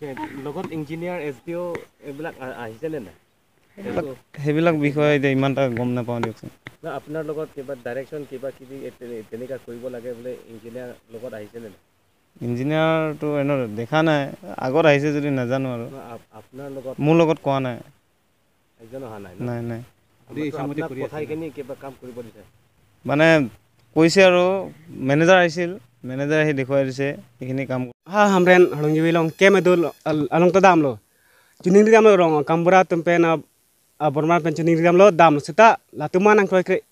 সেইবিলাক দেখা নাই আগত আহিছে যদি নাজানো আৰু মানে কৈছে আৰু মেনেজাৰ আহিছিল মেনেজাৰ আহি দেখুৱাই দিছে এইখিনি কাম Ah, hamren halong jiwi long keme dul along damlo chuning ri damlo rong kambura tempe na aborma pen chuning ri damlo damlo seta latuma nang kroy kri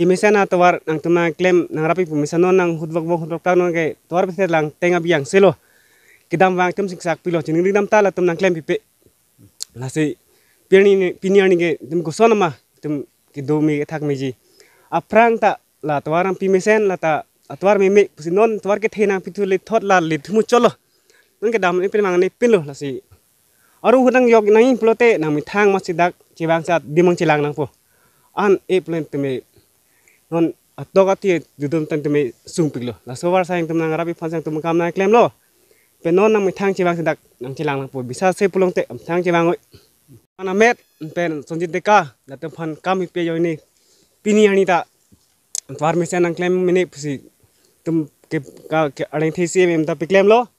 kimisa na tawar nang tuma klem nang rapi pumisa non nang hutbok bok hutbok tang nong ke tawar pese lang tenga biang selo kidam wang tem sak pilo chuning ri dam ta latum nang klem pipe lasi pini pini ani ke tem kusona Tum tem kidomi ke meji aprang ta la pemesen lata tuar pusi non tuar ke thena pitu le thot la le thumu cholo nun ke dam ni pin mang ni pin lo la si aru hunang yok nai plote na mi thang ma sidak chibang chat dimang chilang nang po an e plan te me non atok ati judum e tan te me sung pik lo la sowar sang tum nang rabi phan sang tum kam na klem lo pe non na mi thang chibang sidak nang chilang nang po bisa se pulong te am thang chibang oi ana met pen sonjit de ka la te phan kam pe yo ni pini ani ta tuar me sen nang klem me ne pusi tum ke ka ke adeng thi si em ta piklem lo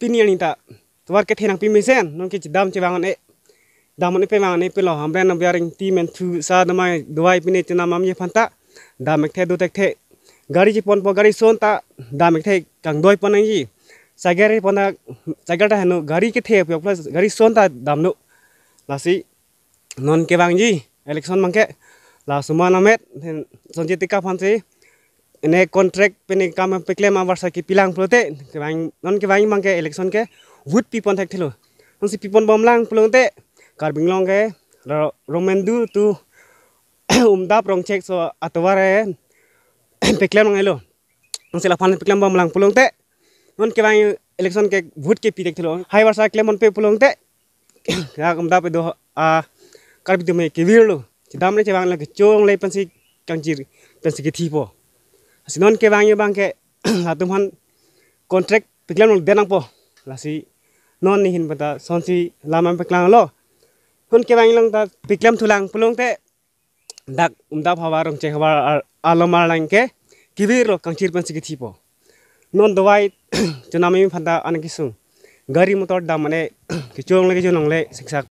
pini ani ta tuar ke thinang pimi sen non ke dam che bangon e damon pe mangan e pe lo hamben na biaring ti men thu sa na mai duai pini chena mam ye phanta dam ek the do tek the gari ji pon po gari son ta dam the kang doi pon ngi sagare pon na sagar ta hanu gari ke the pe plus gari son ta dam no lasi non ke bang ji election mang ke la suma na met son ji tika phan se Ini kontrak pene kama pikle ma warsa ki pilang plote kebang non kebang mang ke election ke wood pipon thak thilo non si pipon bom lang plongte karbing long ke romendu tu umda prong check so atware pikle mang elo non si lapangan pikle bom lang plongte non kebang election ke wood ke pi thak thilo hai warsa kle mon pe plongte ka umda pe do a karbi du me lo, chidamre chebang la ke chong le pensi kangjir pensi ke thipo sinon ke bang ye bang ke la tum han contract piklam no denang po la si non ni hin bata son si lama piklang lo hun ke bang lang ta piklam thulang pulong te dak umda phawarong che khawar alamar lang ke kibir lo kangchir pan si ki po non dawai chunami phanda anakisung gari motor damane kichong le kichong le siksak